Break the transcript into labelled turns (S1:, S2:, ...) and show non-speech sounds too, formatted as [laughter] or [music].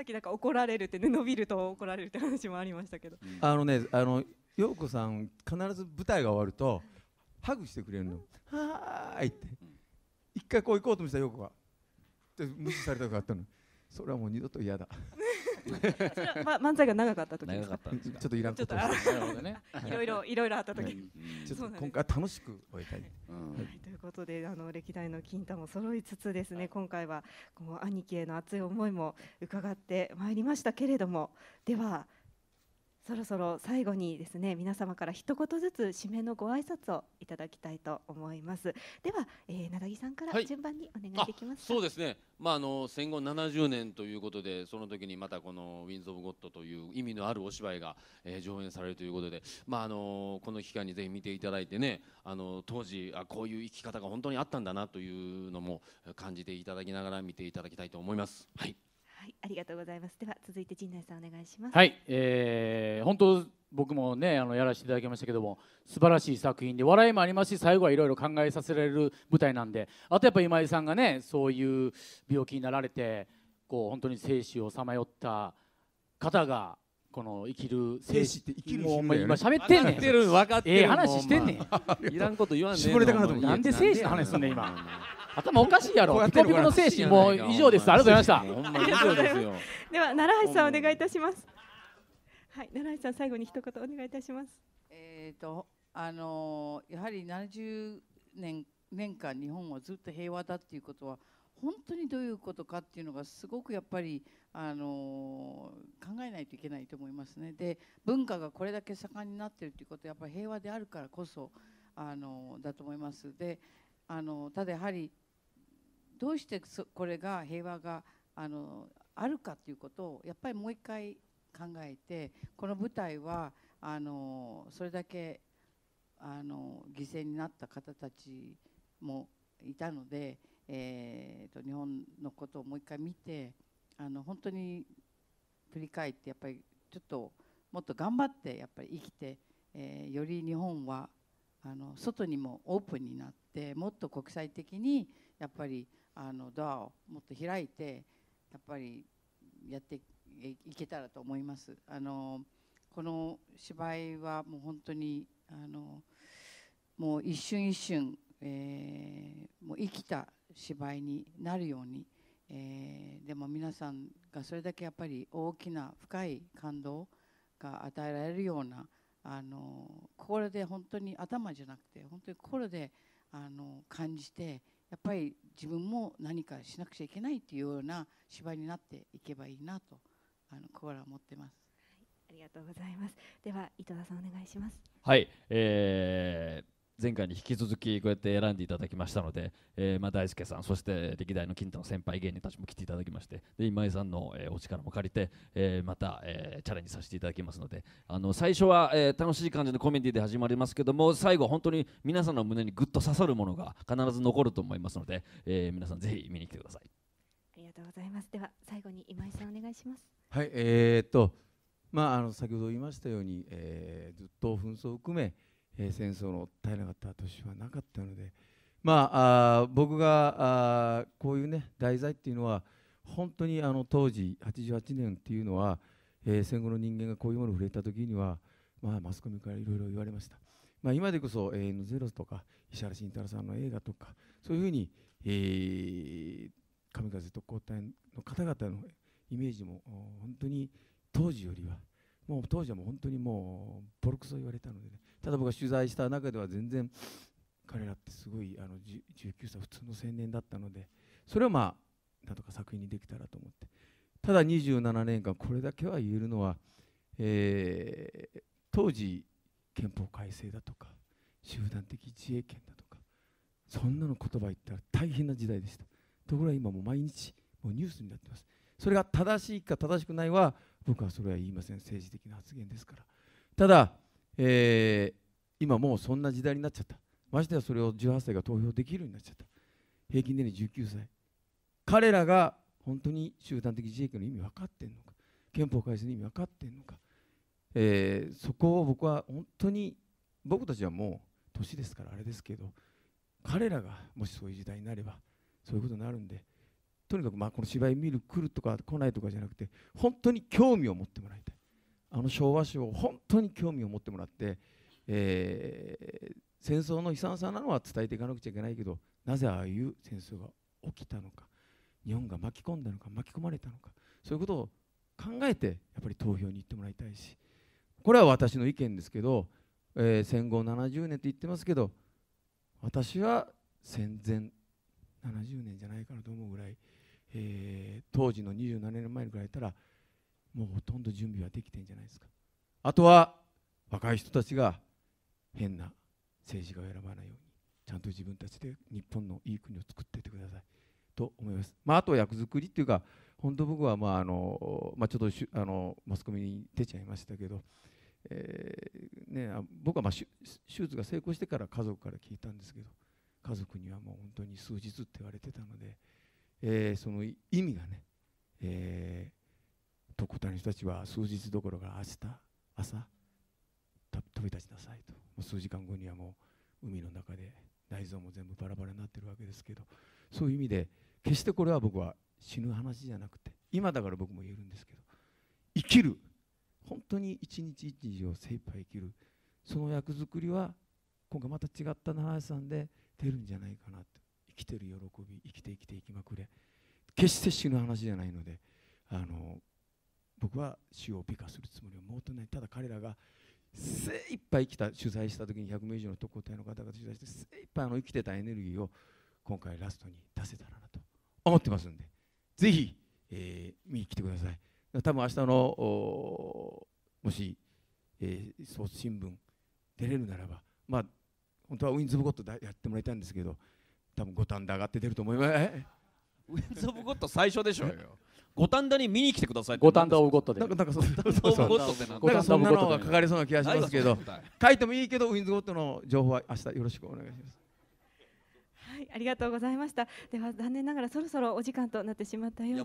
S1: さっきなんか怒られるって伸びると怒られるって話もありましたけど、う
S2: ん、あのねあの陽子さん必ず舞台が終わるとハグしてくれるの「はーい」って、うん、一回こう行こうとしたら陽子がで無視されたかったのそれはもう二度と嫌だそれ漫才が長かった時ですかちょっといらんこといろいろ [laughs] いろいろあった時、今回楽しく終えたい、ということであの歴代の金太も揃いつつですね、今回はこの兄貴への熱い思いも伺ってまいりましたけれどもではそろそろ最後にですね皆様から一言ずつ締めのご挨拶をいただきたいと思いますでは、えー、名木さんから順
S1: 番にお願
S2: いできます、はい、そうですねまああの戦後70年ということでその時にまたこのウィンズ・オブ・ゴッドという意味のあるお芝居が、えー、上演されるということでまああのこの期間にぜひ見ていただいてねあの当時あこういう生き方が本当にあったんだなというのも感じていただきながら見ていただきたいと思いますはいはい、ありがとうございます。では続いて陣内さんお願いします。はい、えー、本当僕もねあのやらせていただきましたけども素晴らしい作品で笑いもありますし最後はいろいろ考えさせられる舞台なんであとやっぱ今井さんがねそういう病気になられてこう本当に生死をさまよった方がこの生きる生死って生きるもう今喋ってんねん。分かってる分かってる。ええ話してんねん。いらんこと言わんねん。なんで生死の話すんねん今。頭おかしいやろ。ピコピコの精神も以上です。ありがとうございました。では奈良橋さんお願いいたします。はい、奈良橋さん最後に一
S1: 言お願いいたします。えっ、ー、とあのやはり70年年間日本はずっと平和だっていうことは本当にどういうことかっていうのがすごくやっぱりあの考えないといけないと思いますね。で文化がこれだけ盛んになってるっていうことはやっぱり平和であるからこそあのだと思います。であのただやはりどうしてこれが平和があのあるかということをやっぱりもう一回考えてこの舞台はあのそれだけあの犠牲になった方たちもいたので、えーと、日本のことをもう一回見てあの本当に振り返ってやっぱりちょっともっと頑張ってやっぱり生きて、えー、より日本はあの外にもオープンになってもっと国際的にやっぱりあのドアをもっと開いてやっぱりやっていけたらと思います。あのこの芝居はもう本当にあのもう一瞬一瞬、えー、もう生きた芝居になるように、えー、でも皆さんがそれだけやっぱり大きな深い感動が与えられるようなあの心で本当に頭じゃなくて本当に心であの感じてやっぱり自分も何かしなくちゃいけないっていうような芝居になっていけばいいなとあの心は思ってます、はい、ありがとうございますでは井戸田さんお願いしますはい、
S2: えー前回に引き続きこうやって選んでいただきましたので、えー、まあ大輔さんそして歴代の金太の先輩芸人たちも来ていただきましてで今井さんの、えお力も借りて、えー、また、えー、チャレンジさせていただきますのであの最初は、えー、楽しい感じのコメディで始まりますけども最後本当に皆さんの胸にぐっと刺さるものが必ず残ると思いますので、えー、皆さんぜひ見に来てくださいありがとうございますでは最後に今井さんお願いしますはいえー、っとまああの先ほど言いましたように、えー、ずっと紛争を含めえ戦争の絶えなかった年はなかったので、まあ、あ僕があこういう、ね、題材っていうのは本当にあの当時88年っていうのは、えー、戦後の人間がこういうものを触れた時には、まあ、マスコミからいろいろ言われました、まあ、今でこそ「えー、ゼロス」とか石原慎太郎さんの映画とかそういうふうに、えー、神風特攻隊の方々のイメージも本当に当時よりはもう当時はもう本当にもうボロクソ言われたので、ね、ただ僕が取材した中では全然彼らってすごいあの19歳普通の青年だったのでそれをまあなんとか作品にできたらと思ってただ27年間これだけは言えるのは、えー、当時憲法改正だとか集団的自衛権だとかそんなの言葉言ったら大変な時代でしたところが今もう毎日もうニュースになってますそれが正しいか正しくないは僕はそれは言いません政治的な発言ですからただ、えー、今もうそんな時代になっちゃったましてやそれを18歳が投票できるようになっちゃった平均年齢19歳彼らが本当に集団的自衛権の意味分かってんのか憲法改正の意味分かってんのか、えー、そこを僕は本当に僕たちはもう年ですからあれですけど彼らがもしそういう時代になればそういうことになるんでとにかくまあこの芝居見る来るとか来ないとかじゃなくて本当に興味を持ってもらいたいあの昭和史を本当に興味を持ってもらって、えー、戦争の悲惨さなのは伝えていかなくちゃいけないけどなぜああいう戦争が起きたのか日本が巻き込んだのか巻き込まれたのかそういうことを考えてやっぱり投票に行ってもらいたいしこれは私の意見ですけど、えー、戦後70年って言ってますけど私は戦前70年じゃないかなと思うぐらいえー、当時の27年前ぐらいたらもうほとんど準備はできてんじゃないですかあとは若い人たちが変な政治家を選ばないようにちゃんと自分たちで日本のいい国を作っていってくださいと思います、まあ、あと役作りっていうか本当僕はまああの、まあ、ちょっとあのマスコミに出ちゃいましたけど、えーね、僕はまあ手術が成功してから家族から聞いたんですけど家族にはもう本当に数日って言われてたのでえー、その意味がね、えー、徳田の人たちは数日どころか明日朝飛び立ちなさいともう数時間後にはもう海の中で内臓も全部バラバラになってるわけですけどそういう意味で決してこれは僕は死ぬ話じゃなくて今だから僕も言えるんですけど生きる本当に一日一日を精一杯生きるその役作りは今回また違った奈良さんで出るんじゃないかなって生きてる喜び生きて生きていきまくれ決して死ぬ話じゃないのであの僕は死を美化するつもりはもうとないただ彼らが精一杯生きた取材した時に100名以上の特攻隊の方が取材して精一杯の生きてたエネルギーを今回ラストに出せたらなと思ってますんでぜひ、えー、見に来てください多分明日のもし、えー、スポーツ新聞出れるならばまあ本当はウィンズ・ボコットやってもらいたいんですけど多分五反田上がって出ると思いますウィンズ・オブ・ゴッド最初でしょうよ五反田に見に来てください五反田オブ・ゴッドでなんかそんなのが書かれそうな気がしますけど書いてもいいけどウィンズ・ゴッドの情報は明日よろしくお願いしますはい、ありがとうございました。では残念ながらそろそろお時間となってしまったようです。